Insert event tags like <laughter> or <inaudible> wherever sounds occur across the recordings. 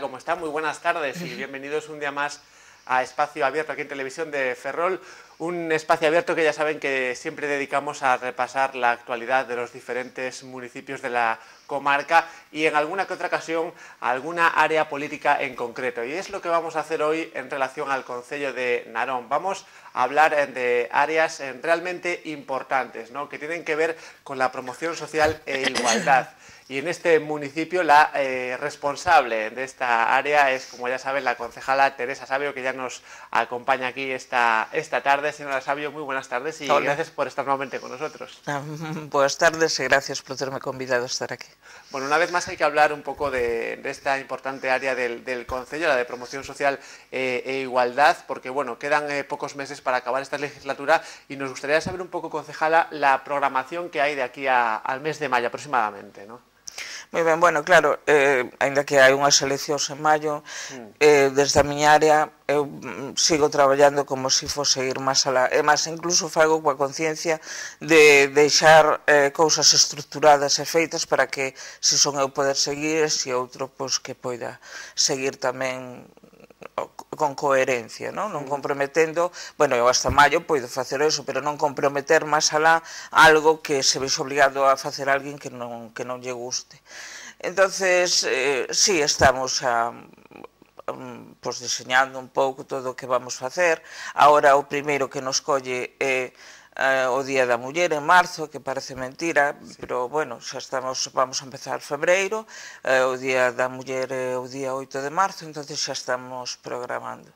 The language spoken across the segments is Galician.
Como ¿Cómo está? Muy buenas tardes y bienvenidos un día más a Espacio Abierto aquí en Televisión de Ferrol. Un espacio abierto que ya saben que siempre dedicamos a repasar la actualidad de los diferentes municipios de la comarca y en alguna que otra ocasión alguna área política en concreto. Y es lo que vamos a hacer hoy en relación al Concello de Narón. Vamos a hablar de áreas eh, realmente importantes, ¿no? que tienen que ver con la promoción social e igualdad. <laughs> Y en este municipio la eh, responsable de esta área es, como ya saben, la concejala Teresa Sabio, que ya nos acompaña aquí esta, esta tarde. Señora Sabio, muy buenas tardes y gracias por estar nuevamente con nosotros. Ah, mm, buenas tardes y gracias por haberme convidado a estar aquí. Bueno, una vez más hay que hablar un poco de, esta importante área del, del la de promoción social eh, e igualdad, porque bueno, quedan eh, pocos meses para acabar esta legislatura y nos gustaría saber un poco, concejala, la programación que hay de aquí al mes de mayo aproximadamente, ¿no? Moi ben, bueno, claro, eh, ainda que hai unhas eleccións en maio, mm. eh, desde a miña área eu mm, sigo traballando como se si fose ir máis alá. E máis, incluso fago coa conciencia de deixar eh, cousas estructuradas e feitas para que se son eu poder seguir e se outro pois, que poida seguir tamén con coherencia, non? Non mm. comprometendo, bueno, eu hasta maio poido facer eso, pero non comprometer máis alá algo que se veis obligado a facer alguén que non, que non lle guste. Entonces, eh, sí, estamos a mm, pues, diseñando un pouco todo o que vamos facer. Ahora o primeiro que nos colle é eh, eh, o Día da Muller en marzo, que parece mentira, sí. pero bueno, xa estamos vamos a empezar febreiro, eh, o Día da Muller é eh, o día 8 de marzo, entonces xa estamos programando.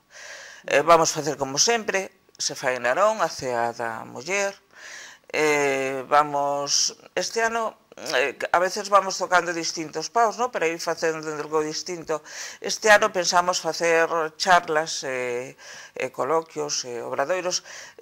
Eh, vamos facer como sempre, se fai en Arón, a Cea da Muller, eh, vamos, este ano Eh, a veces vamos tocando distintos paus, no? para ir facendo algo distinto. Este ano pensamos facer charlas, eh, eh, coloquios, eh, obradoiros,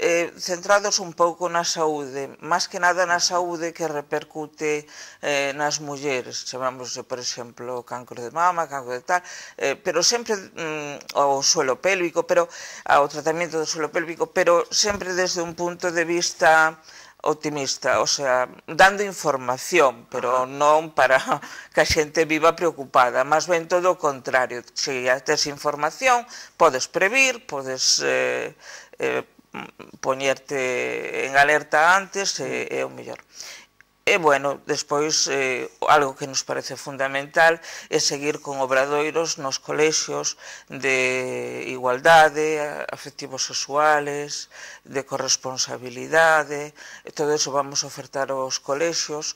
eh, centrados un pouco na saúde, máis que nada na saúde que repercute eh, nas mulleres. Chamamos, por exemplo, cancro de mama, cancro de tal, eh, pero sempre mm, ao suelo pélvico, pero ao tratamento do suelo pélvico, pero sempre desde un punto de vista optimista, o sea, dando información, pero Ajá. non para <laughs> que a xente viva preocupada, máis ben todo o contrario. Se tes información, podes previr, podes eh, eh, poñerte en alerta antes, e eh, é o mellor. E, bueno, despois, eh, algo que nos parece fundamental é seguir con obradoiros nos colexios de igualdade, afectivos sexuales, de corresponsabilidade, e todo eso vamos ofertar aos colexios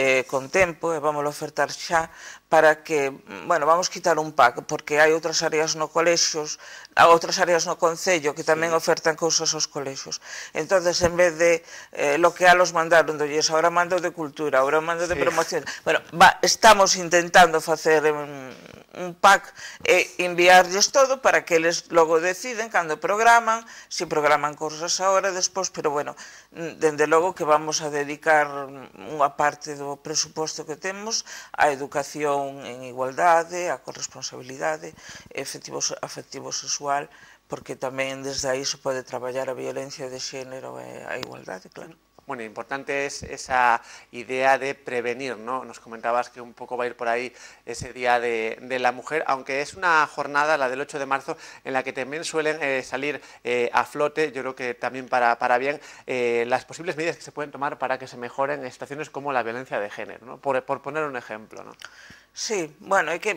eh, con tempo e vamos ofertar xa para que, bueno, vamos quitar un PAC, porque hai outras áreas no colexios, outras áreas no Concello que tamén sí. ofertan cousas aos colexios. entonces en vez de eh, lo que a los mandaron, dolles, ahora mando de cultura, ahora mando de sí. promoción. Bueno, va, estamos intentando facer un, un PAC e enviarles todo para que eles logo deciden cando programan, se si programan cousas ahora, despois, pero bueno, dende logo que vamos a dedicar mm, unha parte do presuposto que temos á educación relación en igualdade, a corresponsabilidade, efectivo, afectivo sexual, porque tamén desde aí se pode traballar a violencia de xénero e a igualdade, claro. Bueno, importante es esa idea de prevenir, ¿no? Nos comentabas que un poco va a ir por ahí ese Día de, la Mujer, aunque es una jornada, la del 8 de marzo, en la que también suelen eh, salir eh, a flote, yo creo que también para, para bien, eh, las posibles medidas que se pueden tomar para que se mejoren estaciones situaciones como la violencia de género, ¿no? Por, poner un ejemplo, ¿no? Sí, bueno, es que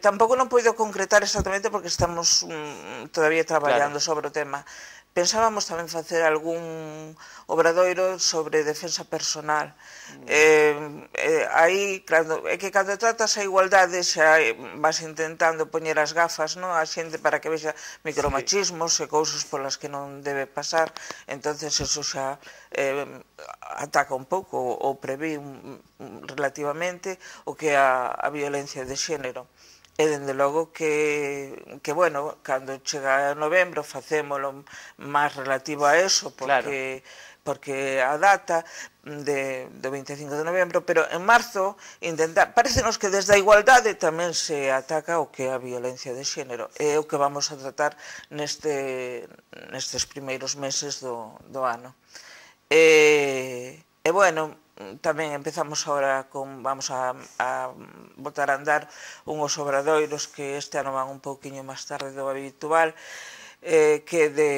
tampoco no podido concretar exactamente porque estamos mm, todavía trabajando sobre el tema, Pensábamos tamén facer algún obradoiro sobre defensa personal. Mm. Eh, eh, aí, claro, é que cando tratas a igualdade xa eh, vas intentando poñer as gafas no? a xente para que vexa micromachismos sí. e cousas polas que non debe pasar. entonces eso xa eh, ataca un pouco ou preví mm, mm, relativamente o que a, a violencia de xénero. E dende logo que, que bueno, cando chega a novembro facémolo máis relativo a eso, porque, claro. porque a data de, do 25 de novembro, pero en marzo intenta, nos que desde a igualdade tamén se ataca o que é a violencia de xénero. É o que vamos a tratar neste, nestes primeiros meses do, do ano. E, e bueno, tamén empezamos agora con vamos a, a botar a andar unhos obradoiros que este ano van un pouquiño máis tarde do habitual eh, que de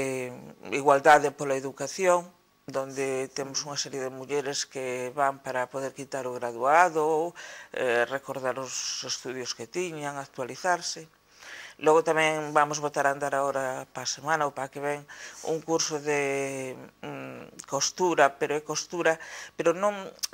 igualdade pola educación donde temos unha serie de mulleres que van para poder quitar o graduado, eh, recordar os estudios que tiñan, actualizarse. Logo tamén vamos botar a andar agora para semana ou para que ven un curso de mm, costura, pero é costura, pero non,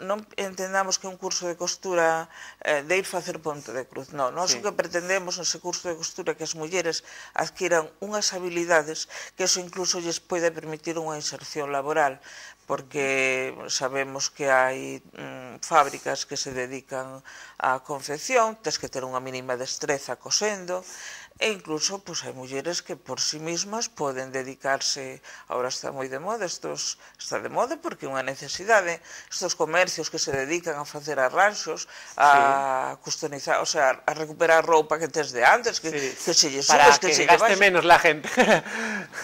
non entendamos que un curso de costura eh, de ir facer ponte de cruz. Non, non sí. o que pretendemos nese curso de costura que as mulleres adquiran unhas habilidades que eso incluso lles poida permitir unha inserción laboral porque sabemos que hai mm, fábricas que se dedican á confección, tes que ter unha mínima destreza cosendo, e incluso pois, hai mulleres que por si sí mismas poden dedicarse, ahora está moi de moda, estos, está de moda porque é unha necesidade, estos comercios que se dedican a facer arranxos, a sí. customizar, o sea, a recuperar roupa que tes de antes, que, sí. que se lle subes, Para que, que se lle gaste menos la gente.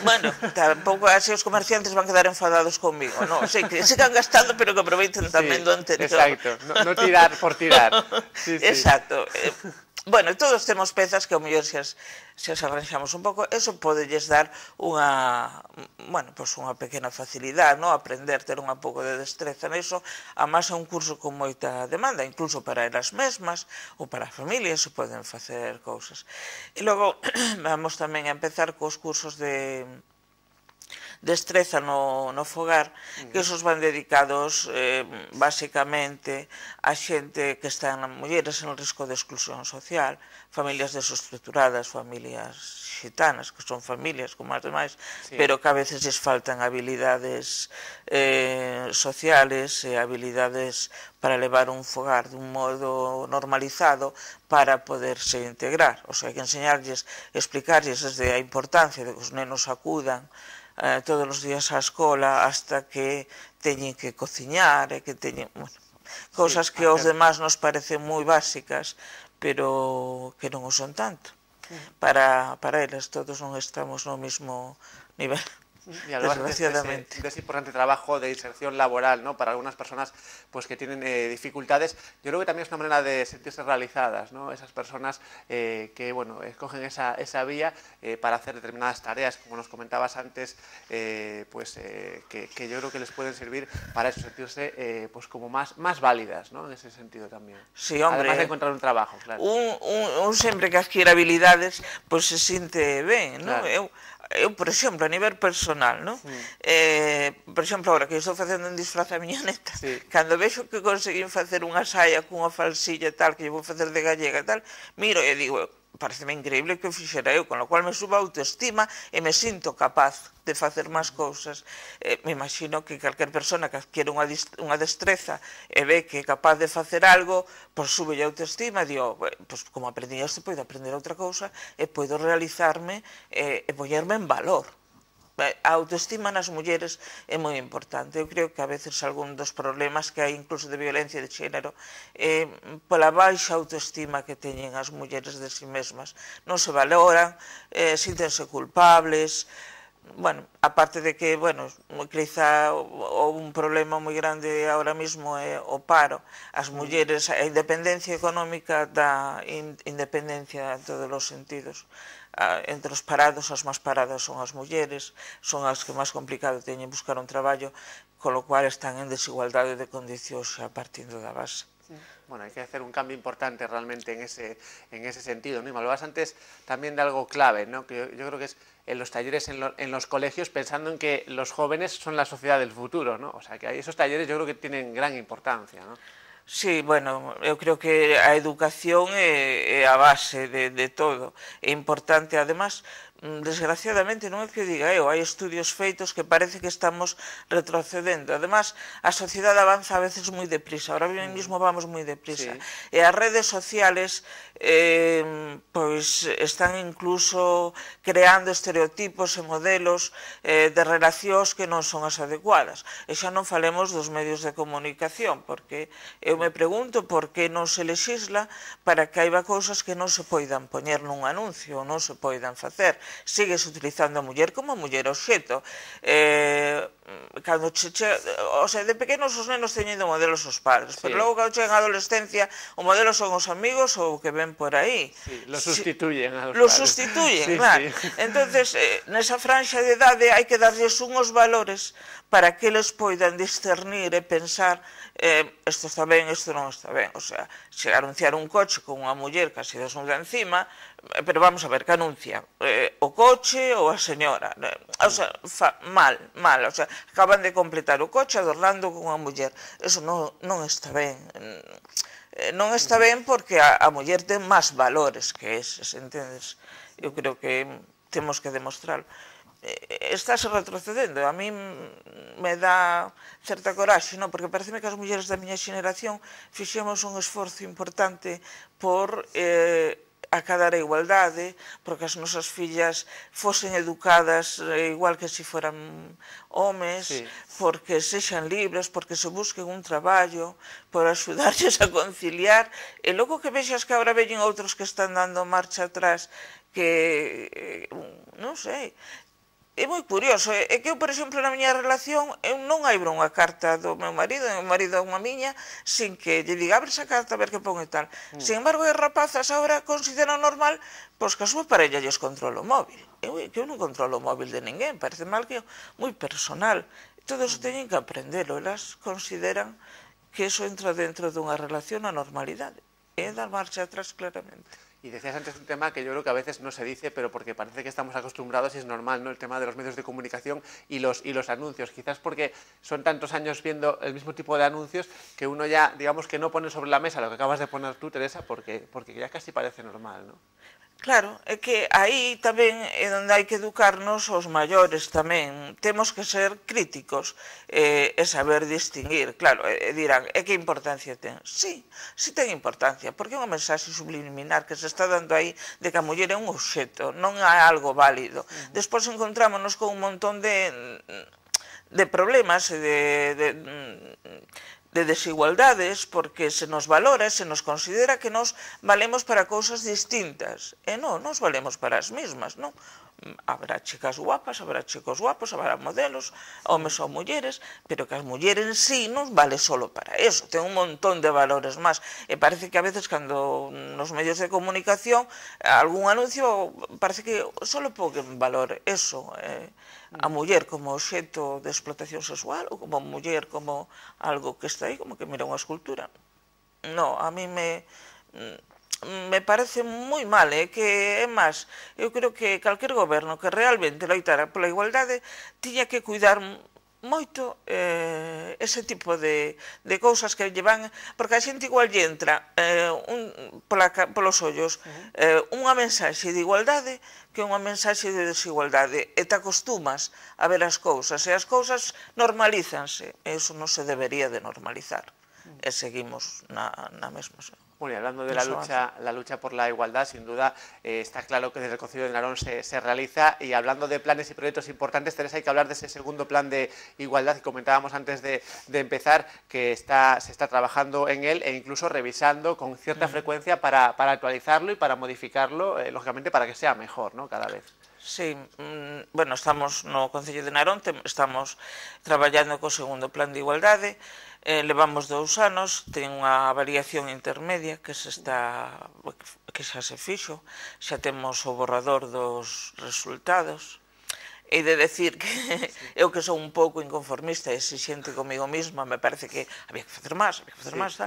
bueno, tampouco así os comerciantes van quedar enfadados conmigo, o sei que sigan gastando, pero que aproveiten tamén sí, do anterior. Exacto, non no tirar por tirar. Sí, exacto. Sí. Eh, Bueno, todos temos pezas que ao mellor se as, se as arranxamos un pouco, eso podelles dar unha, bueno, pois pues unha pequena facilidade, no? aprender, ter unha pouco de destreza niso, además é un curso con moita demanda, incluso para elas mesmas ou para a familia, se poden facer cousas. E logo <clears throat> vamos tamén a empezar cos cursos de destreza no, no fogar, que esos van dedicados eh, basicamente a xente que están mulleres en risco de exclusión social, familias desestructuradas, familias xitanas, que son familias como as demais, sí. pero que a veces les faltan habilidades eh, sociales e eh, habilidades para levar un fogar de un modo normalizado para poderse integrar. O sea, hai que enseñarles, explicarles desde a importancia de que os nenos acudan eh, todos os días á escola hasta que teñen que cociñar e que teñen, bueno, cousas sí, que aos demás nos parecen moi básicas, pero que non o son tanto. Para, para elas todos non estamos no mesmo nivel. y además De, ese, importante trabajo de inserción laboral ¿no? para algunas personas pues, que tienen eh, dificultades. Yo creo que también es una manera de sentirse realizadas, ¿no? esas personas eh, que bueno, escogen esa, esa vía eh, para hacer determinadas tareas, como nos comentabas antes, pues, que, yo creo que les pueden servir para sentirse pues, como más, más válidas ¿no? en ese sentido también. Sí, hombre, Además de encontrar un trabajo, claro. Un, un, siempre que adquiere habilidades, pues se siente bien. ¿no? eu, por exemplo, a nivel personal, non? Sí. Eh, por exemplo, agora que estou facendo un disfraz a miña neta, sí. cando vexo que conseguín facer unha saia cunha falsilla e tal, que lle vou facer de gallega e tal, miro e digo, pareceme increíble que fixera eu, con lo cual me suba a autoestima e me sinto capaz de facer máis cousas. Eh, me imagino que calquer persona que adquiere unha, unha destreza e ve que é capaz de facer algo, pois sube a autoestima e digo, oh, pois como aprendí isto, podo aprender outra cousa e podo realizarme e, eh, e poñerme en valor a autoestima nas mulleres é moi importante. Eu creo que a veces algún dos problemas que hai incluso de violencia de xénero é mm, pola baixa autoestima que teñen as mulleres de si mesmas. Non se valoran, eh, síntense culpables, bueno, aparte de que, bueno, quizá o, un problema moi grande ahora mesmo é o paro, as mulleres, a independencia económica da independencia en todos os sentidos. entre los parados, los más parados son las mujeres, son las que más complicado tienen buscar un trabajo, con lo cual están en desigualdad de a partir de la base. Bueno, hay que hacer un cambio importante realmente en ese, en ese sentido. Lo vas antes también de algo clave, que yo, creo que es en los talleres, en, los colegios, pensando en que los jóvenes son la sociedad del futuro. ¿no? O sea, que esos talleres yo creo que tienen gran importancia. Sí, bueno, eu creo que a educación é, é a base de, de todo. É importante, además, Mm, desgraciadamente non é que diga eu, eh, hai estudios feitos que parece que estamos retrocedendo. Además, a sociedade avanza a veces moi deprisa, ahora mesmo mm. vamos moi deprisa. Sí. E as redes sociales eh, pois están incluso creando estereotipos e modelos eh, de relacións que non son as adecuadas. E xa non falemos dos medios de comunicación, porque eu me pregunto por que non se legisla para que haiba cousas que non se poidan poñer nun anuncio, non se poidan facer sigues utilizando a muller como muller obxeto. Eh, cando che, che, o sea, de pequenos os nenos teñen modelos os padres, sí. pero logo cando chegan a adolescencia, o modelo son os amigos ou o que ven por aí. Sí, lo sustituyen si, aos lo padres. Lo sustituyen, <laughs> sí, claro. Sí. Entonces, eh, nesa franxa de idade hai que darles unhos valores para que eles poidan discernir e pensar eh, isto está ben, isto non está ben. O sea, se anunciar un coche con unha muller casi desnuda encima, eh, pero vamos a ver, que anuncia? Eh, o coche ou a señora? Eh, o sea, fa, mal, mal. O sea, acaban de completar o coche adornando con unha muller. Eso non, non está ben. Eh, non está mm. ben porque a, a muller ten máis valores que eses, entendes? Eu creo que temos que demostrarlo estás retrocedendo. A mí me dá certa coraxe, non? porque pareceme que as mulleres da miña xeneración fixemos un esforzo importante por eh, acadar a igualdade, porque as nosas fillas fosen educadas eh, igual que se si foran homes, sí. porque sexan libres, porque se busquen un traballo, por axudarles a conciliar, e logo que vexas que agora veñen outros que están dando marcha atrás, que, eh, non sei, é moi curioso, é que eu, por exemplo, na miña relación, eu non abro unha carta do meu marido, o meu marido é unha miña, sin que lle diga, abre esa carta, a ver que pon e tal. Mm. Sin embargo, as rapazas agora consideran normal pois que a súa parella lles controla o móvil. Eu, que eu non controlo o móvil de ninguén, parece mal que eu, moi personal. Todo entón, iso mm. teñen que aprendelo, elas consideran que iso entra dentro dunha relación a normalidade. É dar marcha atrás claramente. Y decías antes un tema que yo creo que a veces no se dice, pero porque parece que estamos acostumbrados y es normal, ¿no? El tema de los medios de comunicación y los, y los anuncios. Quizás porque son tantos años viendo el mismo tipo de anuncios que uno ya, digamos, que no pone sobre la mesa lo que acabas de poner tú, Teresa, porque, porque ya casi parece normal, ¿no? Claro, é que aí tamén é onde hai que educarnos os maiores tamén. Temos que ser críticos eh, e saber distinguir. Claro, e, eh, dirán, é que importancia ten? Sí, sí ten importancia, porque é unha mensaxe subliminar que se está dando aí de que a muller é un obxeto, non é algo válido. Uh -huh. Despois encontrámonos con un montón de de problemas e de, de, de de desigualdades porque se nos valora, se nos considera que nos valemos para cousas distintas. E non, nos valemos para as mismas, non? habrá chicas guapas, habrá chicos guapos, habrá modelos, homes ou mulleres, pero que as mulleres en sí non vale solo para eso, ten un montón de valores máis. E parece que a veces cando nos medios de comunicación algún anuncio parece que solo pon valor eso, eh, a muller como obxecto de explotación sexual ou como muller como algo que está aí, como que mira unha escultura. No, a mí me me parece moi mal, é eh? que é máis, eu creo que calquer goberno que realmente loitara pola igualdade tiña que cuidar moito eh, ese tipo de, de cousas que lle van, porque a xente igual lle entra eh, un, pola, polos ollos eh, unha mensaxe de igualdade que unha mensaxe de desigualdade e te acostumas a ver as cousas e as cousas normalizanse e iso non se debería de normalizar mm. e seguimos na, na mesma xente. Bueno, y hablando de la lucha, la lucha por la igualdad, sin duda eh, está claro que desde el Concilio de Narón se, se, realiza. Y hablando de planes y proyectos importantes, Teresa, hay que hablar de ese segundo plan de igualdad que comentábamos antes de, empezar, que está, se está trabajando en él e incluso revisando con cierta frecuencia para, actualizarlo y para modificarlo, eh, lógicamente, para que sea mejor ¿no? cada vez. Sí, mm, bueno, estamos no Concilio de Narón, estamos con el segundo plan de igualdad. Eh, levamos dous anos, ten unha variación intermedia que se está que xa se fixo, xa temos o borrador dos resultados. E de decir que <laughs> eu que sou un pouco inconformista e exixente comigo mesma, me parece que había que facer máis, había que facer máis, sí.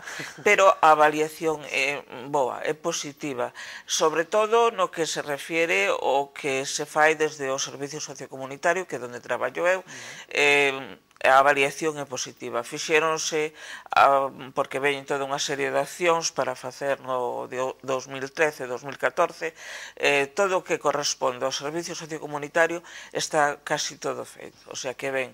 pero a avaliación é boa, é positiva, sobre todo no que se refiere o que se fai desde o servicio sociocomunitario, que é onde traballo eu, eh, a avaliación é positiva. Fixéronse a, ah, porque veñen toda unha serie de accións para facer no 2013, 2014, eh, todo o que corresponde ao servicio sociocomunitario está casi todo feito, o sea que ben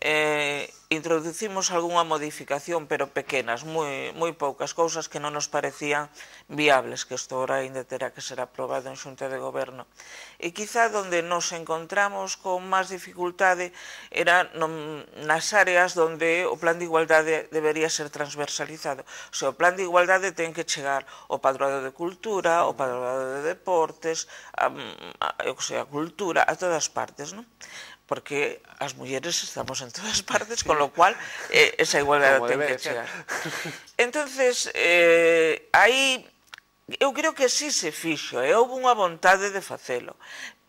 eh, introducimos algunha modificación, pero pequenas, moi, moi poucas cousas que non nos parecían viables, que isto ora ainda terá que ser aprobado en xunta de goberno. E quizá donde nos encontramos con máis dificultade era non, nas áreas donde o plan de igualdade debería ser transversalizado. O sea, o plan de igualdade ten que chegar ao padroado de cultura, ao padroado de deportes, a, a, a, a cultura, a todas partes. Non? porque as mulleres estamos en todas <laughs> partes, sí. con lo cual eh, esa igualdade ten que chegar. <laughs> Entonces, eh, aí eu creo que sí se fixo, e houve unha vontade de facelo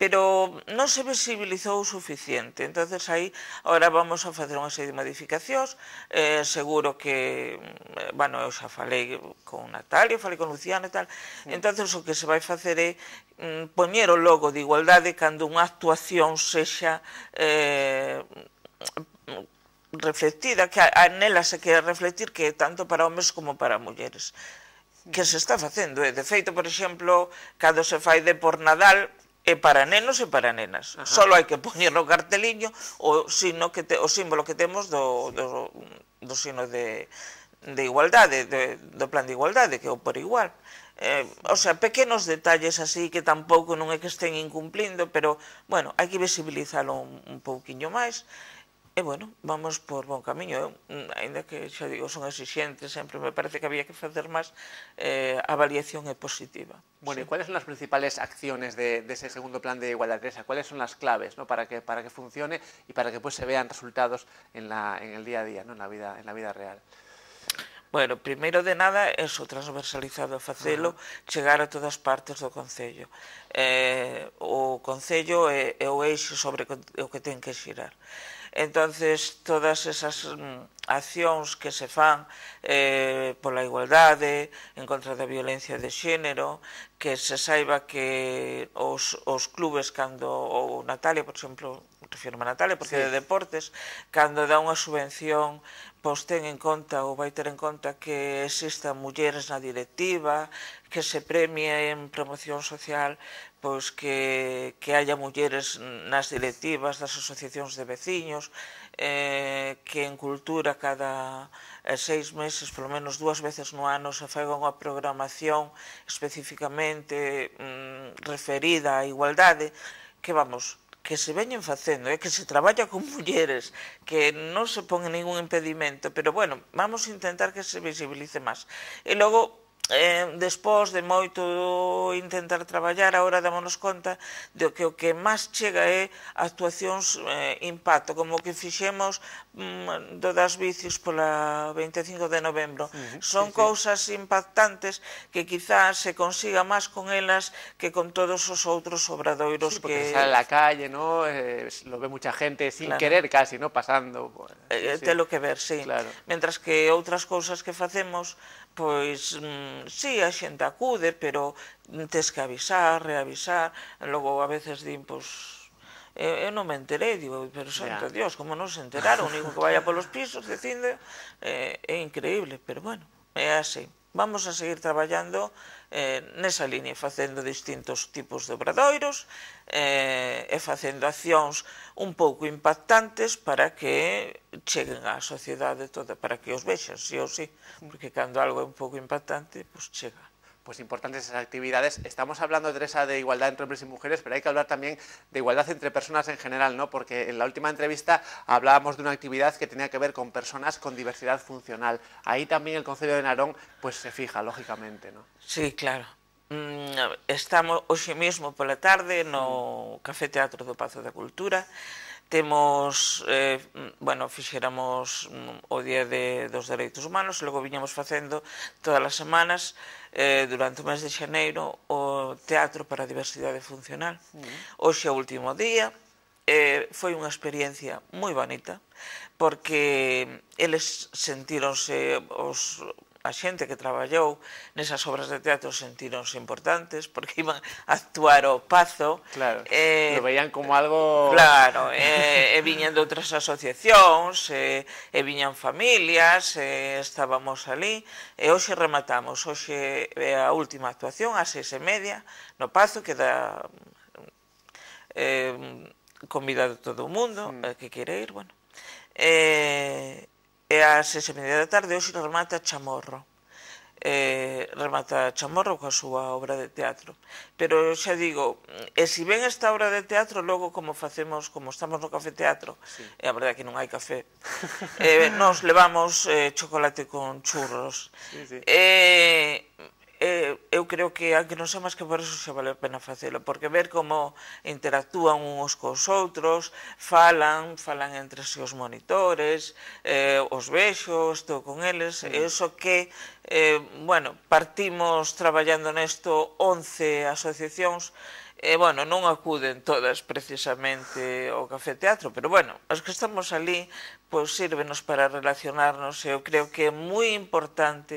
pero non se visibilizou o suficiente. entonces aí agora vamos a facer unha serie de modificacións, eh, seguro que, mm, bueno, eu xa falei con Natalia, falei con Luciana e tal, sí. entonces o que se vai facer é mm, poñer o logo de igualdade cando unha actuación sexa eh, reflectida, que a, nela se quere reflectir que é tanto para homes como para mulleres que se está facendo. E, eh. de feito, por exemplo, cando se fai de por Nadal, é para nenos e para nenas. Ajá. Solo hai que poñer no carteliño o sino que te, o símbolo que temos do, do, do signo de, de igualdade, de, do plan de igualdade, que é o por igual. Eh, o sea, pequenos detalles así que tampouco non é que estén incumplindo, pero, bueno, hai que visibilizalo un, un pouquiño máis. E, bueno, vamos por bon camiño. Eu, mm, ainda que, xa digo, son exigentes, sempre me parece que había que facer máis eh, avaliación é positiva. Bueno, sí. e cuáles son as principales acciones de, de ese segundo plan de igualdad, Teresa? Cuáles son as claves ¿no? para, que, para que funcione e para que pues, se vean resultados en, la, en el día a día, ¿no? en, la vida, en la vida real? Bueno, primeiro de nada, eso, transversalizado, facelo, uh -huh. chegar a todas partes do Concello. Eh, o Concello é, é o eixo sobre o que ten que xirar entonces todas esas mm, accións que se fan eh, pola igualdade, en contra da violencia de xénero, que se saiba que os, os clubes cando, o Natalia, por exemplo, a Natalia, porque sí. de deportes, cando dá unha subvención pois ten en conta ou vai ter en conta que existan mulleres na directiva, que se premie en promoción social pois que, que haya mulleres nas directivas das asociacións de veciños, eh, que en cultura cada eh, seis meses, polo menos dúas veces no ano, se faiga unha programación especificamente mm, referida á igualdade, que vamos, que se veñen facendo, é que se traballa con <laughs> mulleres, que non se pone ningún impedimento, pero bueno, vamos a intentar que se visibilice máis. E logo, eh, despois de moito intentar traballar, agora dámonos conta de que o que máis chega é actuacións eh, impacto, como o que fixemos mm, do das bicis pola 25 de novembro. -huh, Son sí, cousas sí. impactantes que quizás se consiga máis con elas que con todos os outros obradoiros sí, que... sale a calle, ¿no? Eh, lo ve mucha gente sin claro. querer casi, ¿no? Pasando. Bueno, eh, sí. Eh, Te lo que ver, sí. Claro. Mientras que outras cousas que facemos pois mm, si sí, a xente acude, pero tens que avisar, reavisar, logo a veces din, pois, eu, eu non me enterei, digo, pero santo yeah. Dios, como non se enteraron, digo que vaya polos pisos, dicindo, eh, é increíble, pero bueno, é así. Vamos a seguir traballando eh, nesa liña facendo distintos tipos de obradoiros eh, e facendo accións un pouco impactantes para que cheguen á sociedade toda, para que os vexan, si sí ou si, sí, porque cando algo é un pouco impactante, pois pues chega. pues importantes esas actividades. Estamos hablando, Teresa, de igualdad entre hombres y mujeres, pero hay que hablar también de igualdad entre personas en general, ¿no? Porque en la última entrevista hablábamos de una actividad que tenía que ver con personas con diversidad funcional. Ahí también el Consejo de Narón pues se fija, lógicamente, ¿no? Sí, claro. Mm, estamos hoy mismo por la tarde no mm. Café Teatro de Pazo de Cultura temos eh, bueno, fixéramos o Día de, dos Dereitos Humanos, logo viñamos facendo todas as semanas eh, durante o mes de xaneiro o Teatro para a Diversidade Funcional. Sí. Mm. Hoxe é o último día, eh, foi unha experiencia moi bonita, porque eles sentíronse os a xente que traballou nesas obras de teatro sentíronse importantes porque iban a actuar ao Pazo. Claro, eh, lo veían como algo... Claro, eh, e viñan de outras asociacións, eh, e viñan familias, eh, estábamos ali, e hoxe rematamos, hoxe é a última actuación, a seis e media, no Pazo, que da... Eh, convidado todo o mundo, mm. Eh, que quere ir, bueno. Eh, E ás seis e media da tarde hoxe remata Chamorro. Eh, remata Chamorro coa súa obra de teatro. Pero xa digo, e eh, se si ven esta obra de teatro, logo como facemos, como estamos no café teatro, sí. e a verdade que non hai café, <laughs> eh, nos levamos eh, chocolate con churros. Sí, sí. Eh, eh, eu creo que aunque que non sei máis que por eso se vale a pena facelo, porque ver como interactúan uns cos outros, falan, falan entre si os monitores, eh, os vexo, estou con eles, sí. e iso que, eh, bueno, partimos traballando nesto 11 asociacións, E, bueno, non acuden todas precisamente ao café teatro, pero, bueno, as que estamos ali, pois, sírvenos para relacionarnos, e eu creo que é moi importante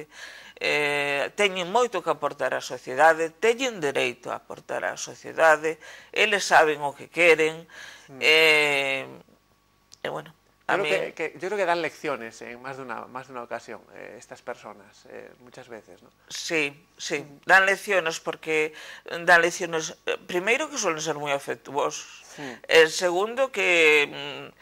eh, teñen moito que aportar á sociedade, teñen dereito a aportar á sociedade, eles saben o que queren, mm. eh, e, bueno, También... Creo que, que, yo creo que dan lecciones en eh, más de una, más de una ocasión eh, estas personas, eh, muchas veces, ¿no? Sí, sí, mm. dan lecciones porque dan lecciones, eh, primero que suelen ser muy afectuosos, sí. eh, segundo que... Mm,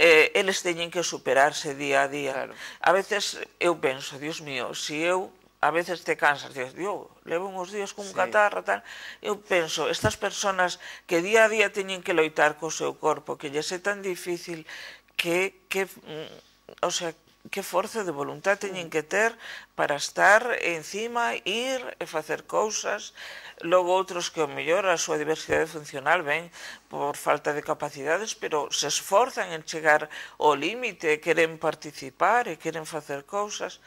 eh, eles teñen que superarse día a día. Claro. A veces eu penso, Dios mío, se si eu a veces te cansas, dios, yo levo unos días cun sí. catarro, tal, eu penso, estas personas que día a día teñen que loitar co seu corpo, que lle é tan difícil que, que mm, o sea, que forza de voluntad teñen que ter para estar encima, ir e facer cousas. Logo outros que o mellor a súa diversidade funcional ven por falta de capacidades, pero se esforzan en chegar ao límite, queren participar e queren facer cousas.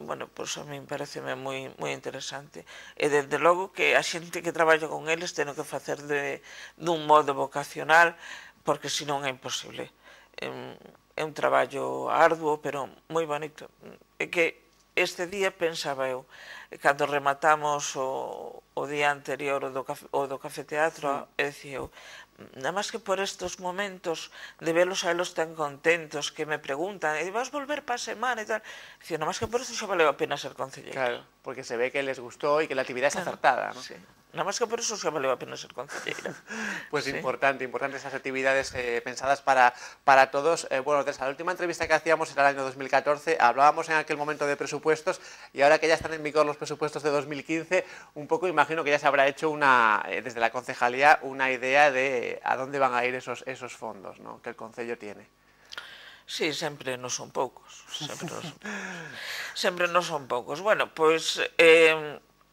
Bueno, pois pues a min pareceme moi, moi interesante. E desde logo que a xente que traballa con eles teno que facer de, dun modo vocacional, porque senón é imposible é un, traballo arduo, pero moi bonito. É que este día pensaba eu, cando rematamos o, o día anterior o do, café, o do cafeteatro, dicía eu, nada máis que por estes momentos de velos a elos tan contentos que me preguntan, e vas volver para a semana e tal, dicía, nada máis que por isto xa valeu a pena ser concelleiro. Claro, porque se ve que les gustou e que a actividade claro, é acertada, non? Sí. Nada más que por eso se vale la pena ser <laughs> Pues importante, importantes esas actividades eh, pensadas para, para todos. Eh, bueno, desde la última entrevista que hacíamos era el año 2014, hablábamos en aquel momento de presupuestos y ahora que ya están en vigor los presupuestos de 2015, un poco imagino que ya se habrá hecho una, eh, desde la concejalía una idea de a dónde van a ir esos, esos fondos ¿no? que el Concello tiene. Sí, siempre no son pocos siempre no son <laughs> pocos Bueno, Pues,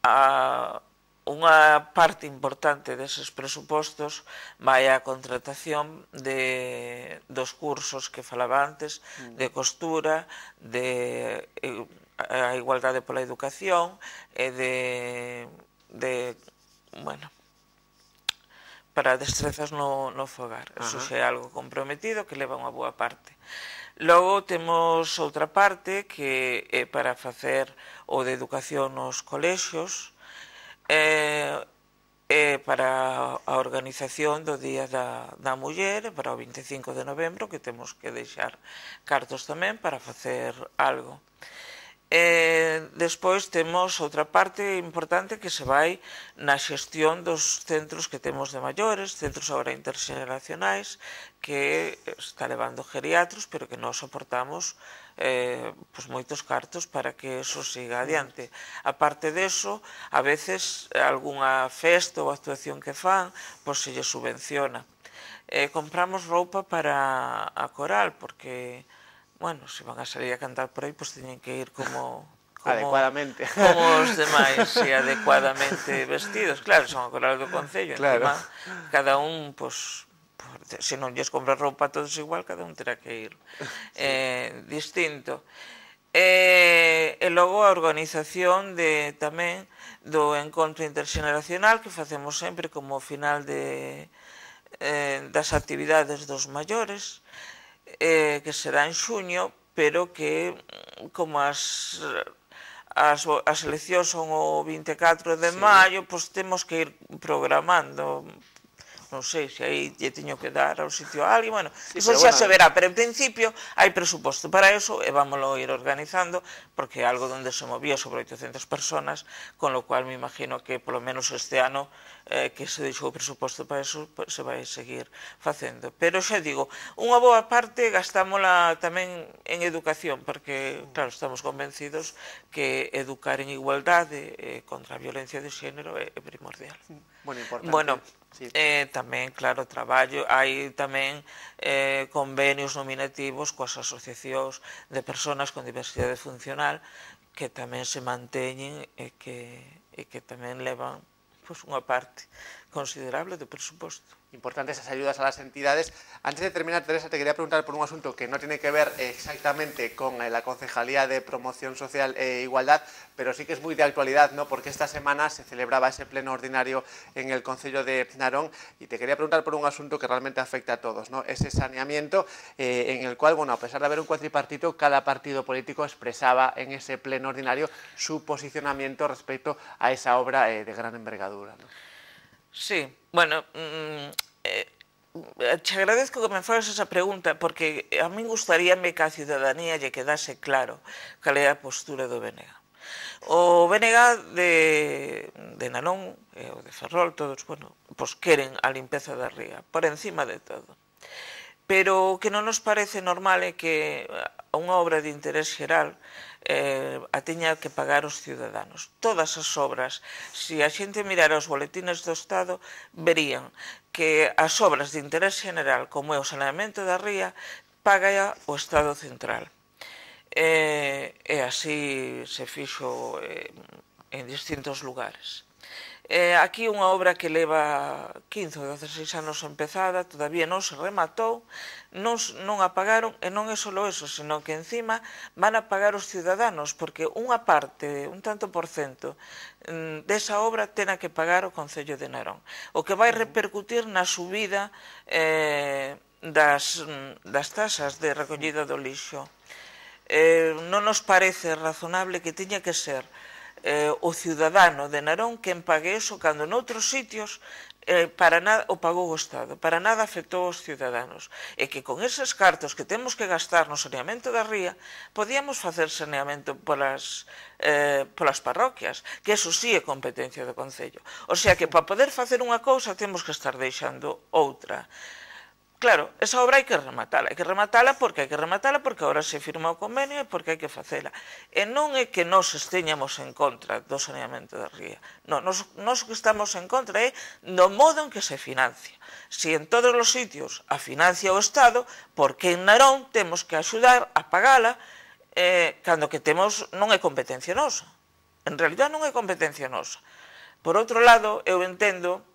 a unha parte importante deses presupostos vai á contratación de, dos cursos que falaba antes, mm. de costura, de eh, a igualdade pola educación e de, de bueno, para destrezas no, no fogar. Eso é algo comprometido que leva unha boa parte. Logo temos outra parte que é para facer o de educación nos colexios, é, eh, para a organización do Día da, da Muller, para o 25 de novembro, que temos que deixar cartos tamén para facer algo. E despois temos outra parte importante que se vai na xestión dos centros que temos de maiores, centros agora interxeneracionais, que está levando geriatros, pero que nós soportamos eh, pues moitos cartos para que eso siga adiante. A parte deso, a veces algunha festa ou actuación que fan, pois se lle subvenciona. Eh, compramos roupa para a coral, porque bueno, se van a salir a cantar por aí, pois pues, teñen que ir como... <laughs> como adecuadamente. Como os <laughs> demais, e adecuadamente vestidos. Claro, son a coral do Concello. Claro. Encima, cada un, pois, pues, se non lles compra roupa todos igual, cada un terá que ir sí. eh, distinto. E, eh, e logo a organización de tamén do encontro interxeneracional que facemos sempre como final de, eh, das actividades dos maiores, eh, que será en xuño, pero que mm, como as as, as eleccións son o 24 de sí. maio, pois temos que ir programando non sei se aí lle teño que dar ao sitio a alguén, bueno, sí, iso xa bueno, se verá, pero en principio hai presuposto para eso e vámoslo ir organizando, porque é algo onde se movía sobre 800 personas, con lo cual me imagino que polo menos este ano eh, que se deixou o presuposto para eso pues, se vai seguir facendo. Pero xa digo, unha boa parte gastámola tamén en educación, porque claro, estamos convencidos que educar en igualdade eh, contra a violencia de xénero é, é primordial. Bueno, importante. Bueno, Sí. Eh, tamén, claro, traballo, hai tamén eh, convenios nominativos coas asociacións de persoas con diversidade funcional que tamén se manteñen e que, e que tamén levan pois, unha parte considerable do presuposto. importantes esas ayudas a las entidades. Antes de terminar, Teresa, te quería preguntar por un asunto que no tiene que ver exactamente con eh, la Concejalía de Promoción Social e Igualdad, pero sí que es muy de actualidad, ¿no? porque esta semana se celebraba ese pleno ordinario en el Concello de Narón y te quería preguntar por un asunto que realmente afecta a todos, ¿no? ese saneamiento eh, en el cual, bueno, a pesar de haber un cuatripartito, cada partido político expresaba en ese pleno ordinario su posicionamiento respecto a esa obra eh, de gran envergadura. ¿no? Sí, bueno, mm, mm, eh, te agradezco que me faras esa pregunta porque a min gustaríame que a ciudadanía lle quedase claro cal é a postura do BNG. O BNG de, de Nanón e o de Ferrol, todos, bueno, pois queren a limpeza da ría, por encima de todo. Pero o que non nos parece normal é que unha obra de interés xeral eh, a teña que pagar os ciudadanos. Todas as obras, se a xente mirara os boletines do Estado, verían que as obras de interés general, como é o saneamento da ría, paga o Estado central. Eh, e así se fixo eh, en distintos lugares. Eh, aquí unha obra que leva 15 ou 16 anos empezada, todavía non se rematou, non, non a pagaron, e non é só eso, senón que encima van a pagar os ciudadanos, porque unha parte, un tanto por cento, mm, desa obra tena que pagar o Concello de Narón, o que vai repercutir na subida eh, das, mm, das tasas de recollida do lixo. Eh, non nos parece razonable que tiña que ser eh, o ciudadano de Narón quen pague eso cando noutros sitios eh, para nada o pagou o Estado, para nada afectou aos ciudadanos, e que con eses cartos que temos que gastar no saneamento da ría, podíamos facer saneamento polas, eh, polas parroquias, que eso sí é competencia do Concello. O sea que para poder facer unha cousa temos que estar deixando outra. Claro, esa obra hai que rematala, hai que rematala porque hai que rematala porque agora se firma o convenio e porque hai que facela. E non é que nos esteñamos en contra do saneamento da ría. Non, nos, nos que estamos en contra é eh, do modo en que se financia. Se en todos os sitios a financia o Estado, porque en Narón temos que axudar a pagala eh, cando que temos non é competencia nosa. En realidad non é competencia nosa. Por outro lado, eu entendo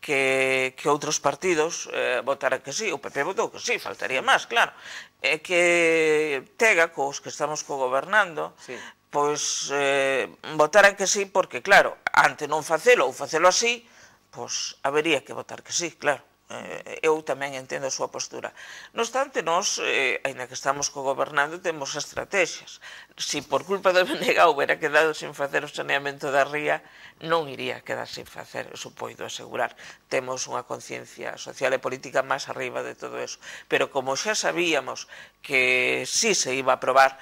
que, que outros partidos eh, votaran que sí, o PP votou que sí, faltaría máis, claro, É que Tega, cos que estamos cogobernando, sí. pois eh, votaran que sí, porque claro, ante non facelo ou facelo así, pois habería que votar que sí, claro. Eh, eu tamén entendo a súa postura. No obstante, nós, eh, aínda que estamos co gobernando, temos estrategias. Si por culpa do BNG houbera quedado sin facer o saneamento da ría, non iría quedar sin facer, eso poido asegurar. Temos unha conciencia social e política máis arriba de todo eso. Pero como xa sabíamos que sí se iba a aprobar,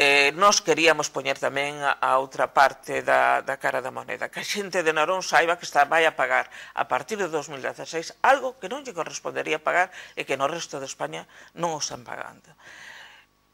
Eh, nos queríamos poñer tamén a, a outra parte da, da cara da moneda, que a xente de Narón saiba que está, vai a pagar a partir de 2016 algo que non lle correspondería pagar e que no resto de España non o están pagando.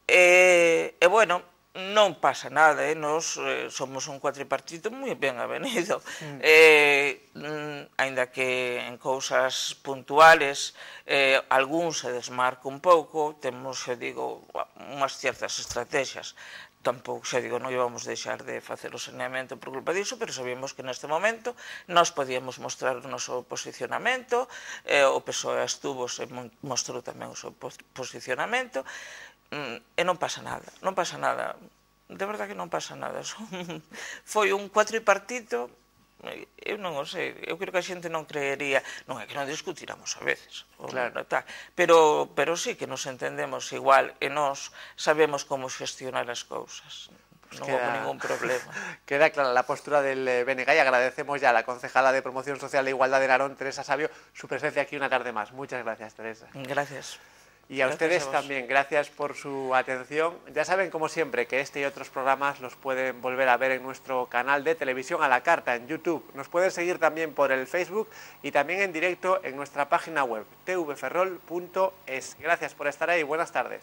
E, eh, e bueno, non pasa nada, eh? nos eh, somos un cuatripartito moi ben avenido. Mm. Eh, mm, ainda que en cousas puntuales eh, algún se desmarca un pouco, temos, eu eh, digo, unhas ciertas estrategias. Tampouco, xa digo, non íbamos deixar de facer o saneamento por culpa disso, pero sabíamos que neste momento nós podíamos mostrar o noso posicionamento, eh, o PSOE estuvo, se mostrou tamén o seu posicionamento, Mm, e non pasa nada, non pasa nada. De verdad que non pasa nada. <laughs> Son, foi un cuatripartito, eu non o sei, eu creo que a xente non creería, non é que non discutiramos a veces, claro. tal. pero, pero sí que nos entendemos igual e nos sabemos como xestionar as cousas. non queda, houve ningún problema. <laughs> Queda clara la postura del eh, BNG y agradecemos ya a la concejala de Promoción Social e Igualdad de Narón, Teresa Sabio, su presencia aquí una tarde más. Muchas gracias, Teresa. Gracias. Y a ustedes también, gracias por su atención. Ya saben, como siempre, que este y otros programas los pueden volver a ver en nuestro canal de televisión a la carta, en YouTube. Nos pueden seguir también por el Facebook y también en directo en nuestra página web, tvferrol.es. Gracias por estar ahí, buenas tardes.